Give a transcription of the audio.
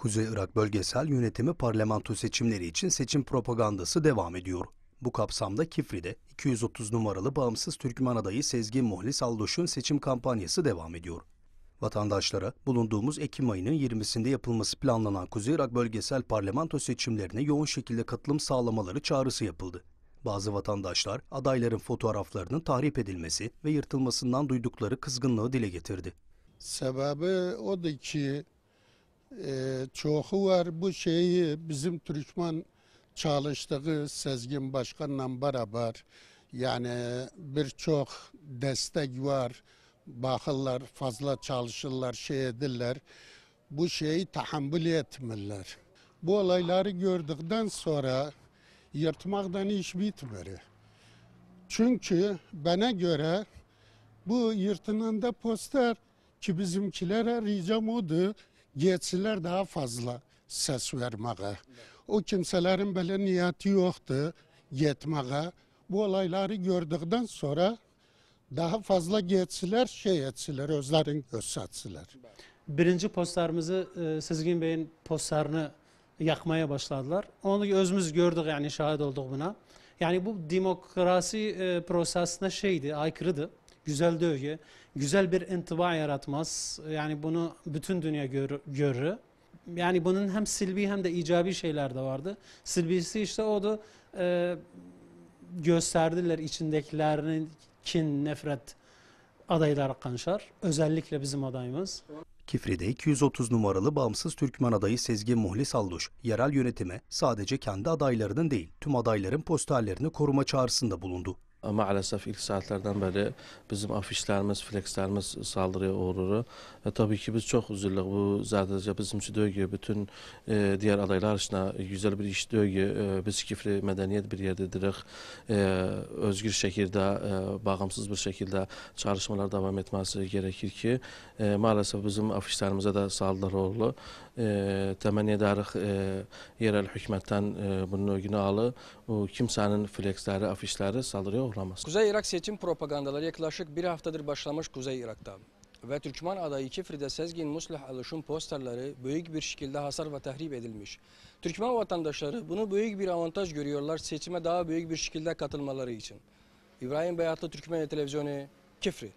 Kuzey Irak Bölgesel Yönetimi Parlamento seçimleri için seçim propagandası devam ediyor. Bu kapsamda Kifri'de 230 numaralı bağımsız Türkmen adayı Sezgin Muhlis Aldoş'un seçim kampanyası devam ediyor. Vatandaşlara bulunduğumuz Ekim ayının 20'sinde yapılması planlanan Kuzey Irak Bölgesel Parlamento seçimlerine yoğun şekilde katılım sağlamaları çağrısı yapıldı. Bazı vatandaşlar adayların fotoğraflarının tahrip edilmesi ve yırtılmasından duydukları kızgınlığı dile getirdi. o da ki e, çoğu var. Bu şeyi bizim Türkmen çalıştığı Sezgin Başkan'la beraber yani birçok destek var. Bakırlar fazla çalışırlar, şey edirler. Bu şeyi tahammül etmirler. Bu olayları gördükten sonra yırtmaktan iş bitmiyor. Çünkü bana göre bu yırtılan da poster ki bizimkilere ricam odur geçsinler daha fazla ses vermeye. O kimselerin böyle niyeti yoktu yetmeye. Bu olayları gördükten sonra daha fazla geçsiler, şey etsiler, özlerini göstersiler. Birinci postlarımızı e, sizgin Bey'in postlarını yakmaya başladılar. Onu özümüz gördük yani şahit olduk buna. Yani bu demokrasi e, prosesine şeydi, aykırıdı güzel dövgü, güzel bir intiba yaratmaz. Yani bunu bütün dünya gör, görür. Yani bunun hem silbi hem de icabi şeyler de vardı. Silbisi işte odu e, gösterdiler içindekilerini kin, nefret adaylar kanşar. Özellikle bizim adayımız. Kifri'de 230 numaralı bağımsız Türkmen adayı Sezgin Muhlis Alduş, yerel yönetime sadece kendi adaylarının değil tüm adayların posterlerini koruma çağrısında bulundu. Maalesef ilk saatlerden beri bizim afişlerimiz, flekslerimiz saldırıya uğruru. E, tabii ki biz çok üzüldük. Bu sadece bizim için dögü, bütün e, diğer adaylar için güzel bir iş dögü. E, biz kifri medeniyet bir yerdedirek. E, özgür şekilde, e, bağımsız bir şekilde çalışmalar devam etmesi gerekir ki. E, maalesef bizim afişlerimize de saldırı uğrulu. E, temenni ederiz e, yerel hükümetten e, bunun ögünü alı. O, kimsenin fleksleri, afişleri saldırıya uğramaz. Kuzey Irak seçim propagandaları yaklaşık bir haftadır başlamış Kuzey Irak'ta. Ve Türkmen adayı Kifride Sezgin Muslah Alış'ın posterleri büyük bir şekilde hasar ve tahrip edilmiş. Türkmen vatandaşları bunu büyük bir avantaj görüyorlar seçime daha büyük bir şekilde katılmaları için. İbrahim Beyatlı Türkmen Televizyonu Kifri.